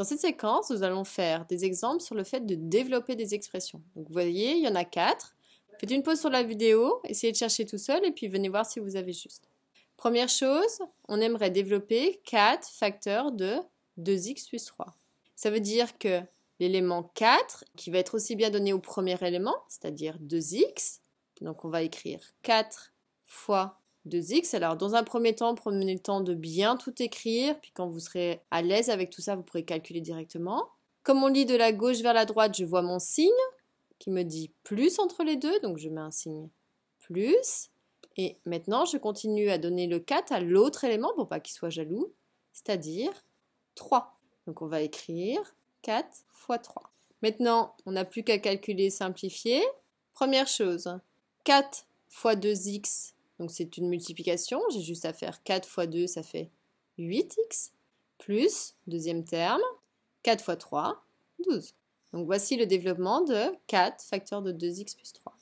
Dans cette séquence, nous allons faire des exemples sur le fait de développer des expressions. vous voyez, il y en a quatre. Faites une pause sur la vidéo, essayez de chercher tout seul et puis venez voir si vous avez juste. Première chose, on aimerait développer 4 facteurs de 2x plus 3. Ça veut dire que l'élément 4, qui va être aussi bien donné au premier élément, c'est-à-dire 2x, donc on va écrire 4 fois 2x. Alors, dans un premier temps, prenez le temps de bien tout écrire, puis quand vous serez à l'aise avec tout ça, vous pourrez calculer directement. Comme on lit de la gauche vers la droite, je vois mon signe qui me dit plus entre les deux, donc je mets un signe plus. Et maintenant, je continue à donner le 4 à l'autre élément pour pas qu'il soit jaloux, c'est-à-dire 3. Donc on va écrire 4 fois 3. Maintenant, on n'a plus qu'à calculer simplifier. Première chose, 4 fois 2x donc c'est une multiplication, j'ai juste à faire 4 fois 2, ça fait 8x, plus, deuxième terme, 4 fois 3, 12. Donc voici le développement de 4 facteurs de 2x plus 3.